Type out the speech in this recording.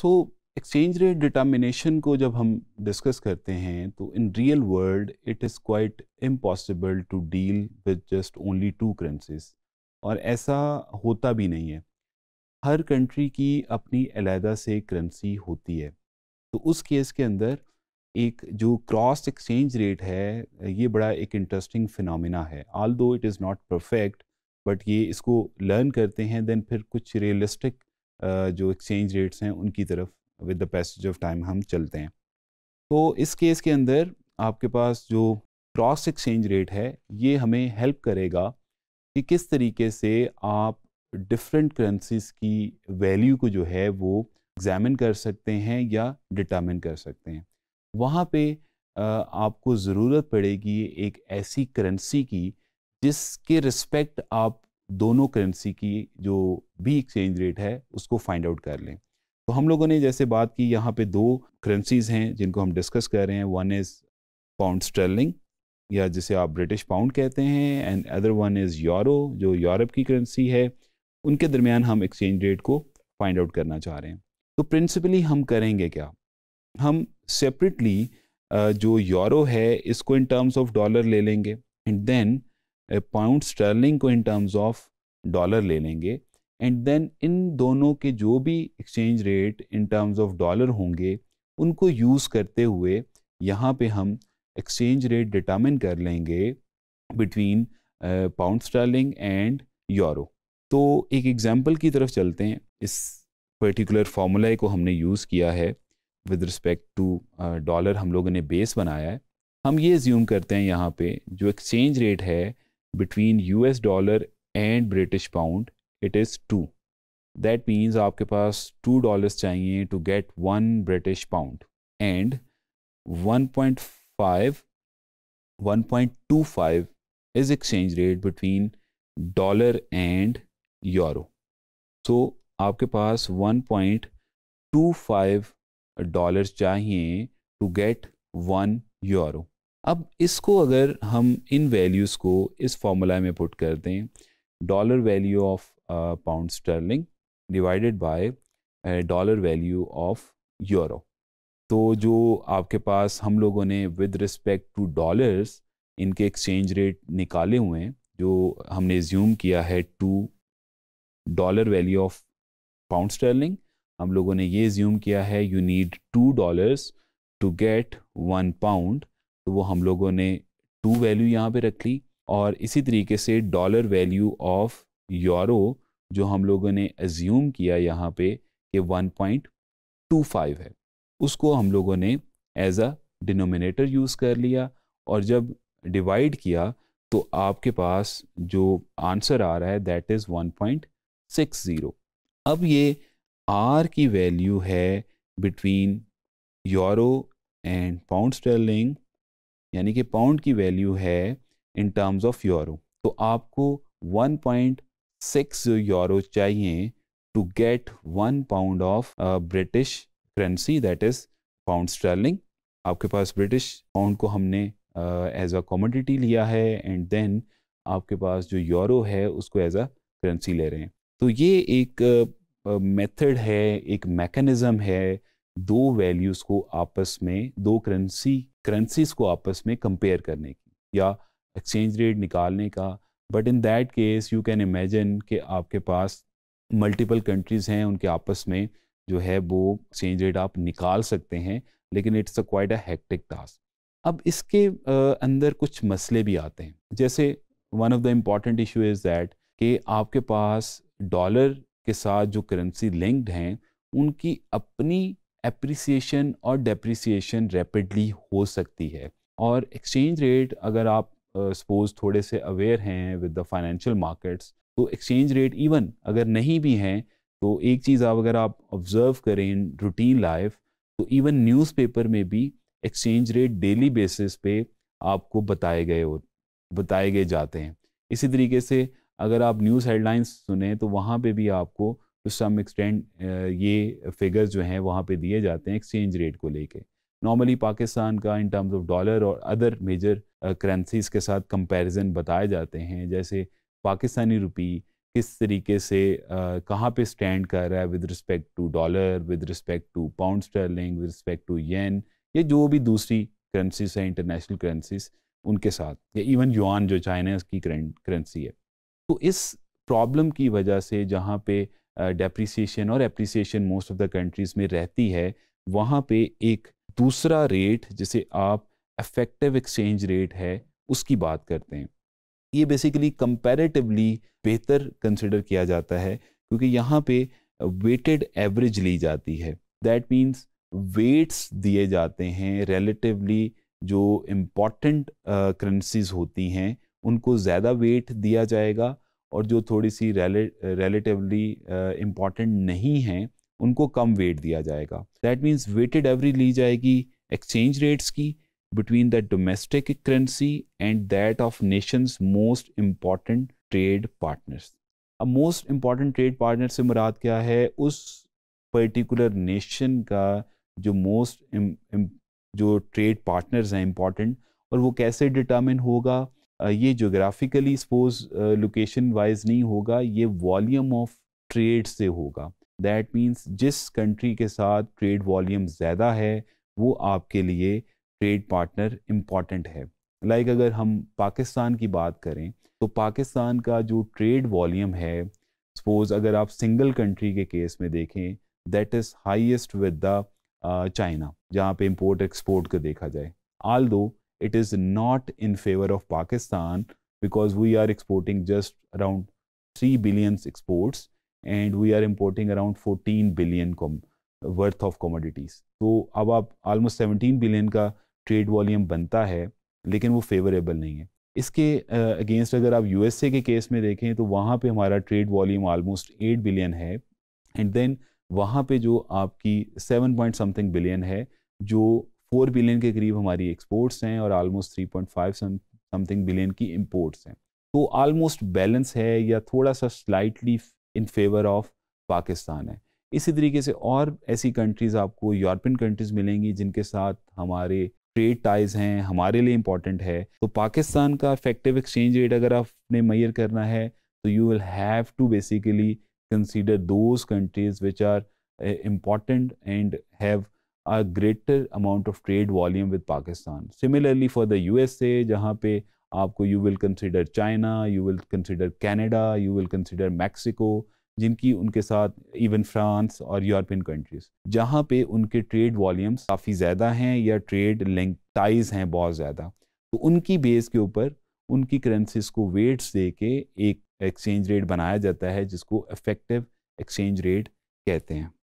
तो exchange rate determination को जब हम डिस्कस करते हैं तो in real world it is quite impossible to deal with just only two currencies और ऐसा होता भी नहीं है हर कंट्री की अपनी अलहदा से करेंसी होती है तो उस केस के अंदर एक जो क्रॉस एक्सचेंज रेट है ये बड़ा एक इंटरेस्टिंग फिनमिना है although it is not perfect but ये इसको लर्न करते हैं दैन फिर कुछ रियलिस्टिक जो एक्सचेंज रेट्स हैं उनकी तरफ with the passage of time हम चलते हैं तो इस केस के अंदर आपके पास जो क्रॉस एक्सचेंज रेट है ये हमें हेल्प करेगा कि किस तरीके से आप डिफरेंट करेंसीज की वैल्यू को जो है वो एग्ज़ामिन कर सकते हैं या डिटामिन कर सकते हैं वहाँ पे आपको ज़रूरत पड़ेगी एक ऐसी करेंसी की जिसके रिस्पेक्ट आप दोनों करेंसी की जो भी एक्सचेंज रेट है उसको फाइंड आउट कर लें तो हम लोगों ने जैसे बात की यहाँ पे दो करेंसीज हैं जिनको हम डिस्कस कर रहे हैं वन इज़ पाउंड स्टर्लिंग या जिसे आप ब्रिटिश पाउंड कहते हैं and other one is euro जो यूरोप की करेंसी है उनके दरमियान हम एक्सचेंज रेट को फाइंड आउट करना चाह रहे हैं तो प्रिंसिपली हम करेंगे क्या हम सेपरेटली जो यूरो है इसको इन टर्म्स ऑफ डॉलर ले लेंगे एंड देन पाउंड स्टर्लिंग को इन टर्म्स ऑफ डॉलर ले लेंगे एंड देन इन दोनों के जो भी exchange rate in terms of dollar होंगे उनको यूज़ करते हुए यहाँ पे हम एक्सचेंज रेट डिटामिन कर लेंगे between pound sterling and euro तो एक एग्ज़ाम्पल की तरफ चलते हैं इस पर्टिकुलर फार्मूला को हमने यूज़ किया है विद रिस्पेक्ट टू डॉलर हम लोगों ने बेस बनाया है हम ये ज्यूम करते हैं यहाँ पे जो एक्सचेंज रेट है between US dollar and British pound it is 2 that means आपके पास 2 dollars चाहिए to get 1 British pound and 1.5 1.25 is exchange rate between dollar and euro so आपके पास 1.25 डॉलर्स to get 1 euro अब इसको अगर हम इन वैल्यूज़ को इस फॉर्मूला में पुट कर दें dollar value of pound sterling divided by dollar value of euro तो जो आपके पास हम लोगों ने विद रिस्पेक्ट टू डॉलर्स इनके एक्सचेंज रेट निकाले हुए हैं जो हमने ज्यूम किया है two dollar value of pound sterling हम लोगों ने ये ज्यूम किया है you need two dollars to get one pound तो वो हम लोगों ने टू वैल्यू यहाँ पे रख ली और इसी तरीके से डॉलर वैल्यू ऑफ यूरो जो हम लोगों ने एज्यूम किया यहाँ पे कि 1.25 है उसको हम लोगों ने एज अ डिनोमिनेटर यूज़ कर लिया और जब डिवाइड किया तो आपके पास जो आंसर आ रहा है दैट इज़ 1.60 अब ये आर की वैल्यू है between euro and pound sterling यानी कि पाउंड की वैल्यू है इन टर्म्स ऑफ यूरो तो आपको 1.6 यूरो चाहिए to get one pound of British currency that is pound sterling आपके पास ब्रिटिश पाउंड को हमने एज अ कॉमोडिटी लिया है एंड देन आपके पास जो यूरो है उसको एज अ करेंसी ले रहे हैं तो ये एक मेथड uh, है एक मैकेनिज़्म है दो वैल्यूज़ को आपस में दो करेंसी करेंसीज को आपस में कंपेयर करने की या एक्सचेंज रेट निकालने का but in that case you can imagine कि आपके पास मल्टीपल कंट्रीज़ हैं उनके आपस में जो है वो एक्सचेंज रेट आप निकाल सकते हैं लेकिन it's a quite a hectic task अब इसके अंदर कुछ मसले भी आते हैं जैसे one of the important issue is that कि आपके पास डॉलर के साथ जो करेंसी लिंक्ड हैं उनकी अपनी एप्रिसिएशन और डेप्रिसिएशन रैपिडली हो सकती है और एक्सचेंज रेट अगर आप सपोज uh, थोड़े से अवेयर हैं विद द फाइनेंशियल मार्केट्स तो एक्सचेंज रेट इवन अगर नहीं भी हैं तो एक चीज़ आप अगर आप ऑब्ज़र्व करें इन रूटीन लाइफ तो इवन न्यूज़पेपर में भी एक्सचेंज रेट डेली बेसिस पे आपको बताए गए हो बताए गए जाते हैं इसी तरीके से अगर आप न्यूज़ हेडलाइंस सुने तो वहाँ पे भी आपको टू सम एक्सटेंड ये फिगर्स जो हैं वहाँ पे दिए जाते हैं एक्सचेंज रेट को लेके नॉर्मली पाकिस्तान का इन टर्म्स ऑफ डॉलर और अदर मेजर करेंसीज के साथ कंपैरिजन बताए जाते हैं जैसे पाकिस्तानी रुपी किस तरीके से uh, कहाँ पे स्टैंड कर रहा है with respect to dollar with respect to pound sterling with respect to yen ये जो भी दूसरी करेंसीज हैं इंटरनेशनल करेंसीज उनके साथ या इवन युआन जो चाइना की करेंसी है तो इस प्रॉब्लम की वजह से जहाँ पे डेप्रिसिएशन uh, और appreciation most of the countries में रहती है वहाँ पे एक दूसरा रेट जिसे आप इफेक्टिव एक्सचेंज रेट है उसकी बात करते हैं ये बेसिकली कंपैरेटिवली बेहतर कंसिडर किया जाता है क्योंकि यहाँ पे वेटेड एवरेज ली जाती है दैट मीन्स वेट्स दिए जाते हैं रिलेटिवली जो इम्पॉर्टेंट करेंसीज uh, होती हैं उनको ज़्यादा वेट दिया जाएगा और जो थोड़ी सी रेले रिलेटिवली इम्पॉर्टेंट नहीं हैं उनको कम वेट दिया जाएगा दैट मीन्स वेटेड एवरी ली जाएगी एक्सचेंज रेट्स की between the domestic currency and that of nations most important trade partners अब मोस्ट इम्पॉर्टेंट ट्रेड पार्टनर से मुराद क्या है उस पर्टिकुलर नेशन का जो मोस्ट जो ट्रेड पार्टनर्स हैं इम्पॉर्टेंट और वो कैसे डिटर्मिन होगा ये जोग्राफिकली सपोज लोकेशन वाइज नहीं होगा ये वॉल्यूम ऑफ ट्रेड से होगा दैट मीन्स जिस कंट्री के साथ ट्रेड वॉल्यूम ज़्यादा है वो आपके लिए ट्रेड पार्टनर इम्पॉर्टेंट है लाइक like अगर हम पाकिस्तान की बात करें तो पाकिस्तान का जो ट्रेड वॉल्यूम है सपोज़ अगर आप सिंगल कंट्री के केस में देखें that is highest with the China जहाँ पे इम्पोर्ट एक्सपोर्ट को देखा जाए आल दो it is not in favor of Pakistan because we are exporting just around 3 billion exports and we are importing around 14 billion com worth of commodities. so ab आप almost 17 billion ka trade volume banta hai lekin wo favorable nahi hai iske against uh, अगर आप USA के case में देखें तो वहाँ पे हमारा trade volume almost eight billion है एंड देन वहाँ पे जो आपकी seven point something billion hai जो फोर बिलियन के करीब हमारी एक्सपोर्ट्स हैं और almost three point five something billion की इम्पोर्ट्स हैं तो आलमोस्ट बैलेंस है या थोड़ा सा slightly in favour of Pakistan है इसी तरीके से और ऐसी कंट्रीज़ आपको यूरोपियन कंट्रीज़ मिलेंगी जिनके साथ हमारे ट्रेड टाइज हैं हमारे लिए इंपॉर्टेंट है तो पाकिस्तान का इफेक्टिव एक्सचेंज रेट अगर आपने मैयर करना है तो you will have to basically consider those countries which are important and have greater amount of trade volume with Pakistan similarly for the U S A जहाँ पे आपको you will consider China you will consider Canada you will consider Mexico जिनकी उनके साथ even France और European countries जहाँ पे उनके ट्रेड वॉल्यूम्स काफ़ी ज़्यादा हैं या ट्रेड लिंक टाइज हैं बहुत ज़्यादा तो उनकी बेस के ऊपर उनकी करेंसीज को वेट्स दे के एक एक्सचेंज रेट बनाया जाता है जिसको इफेक्टिव एक्सचेंज रेट कहते हैं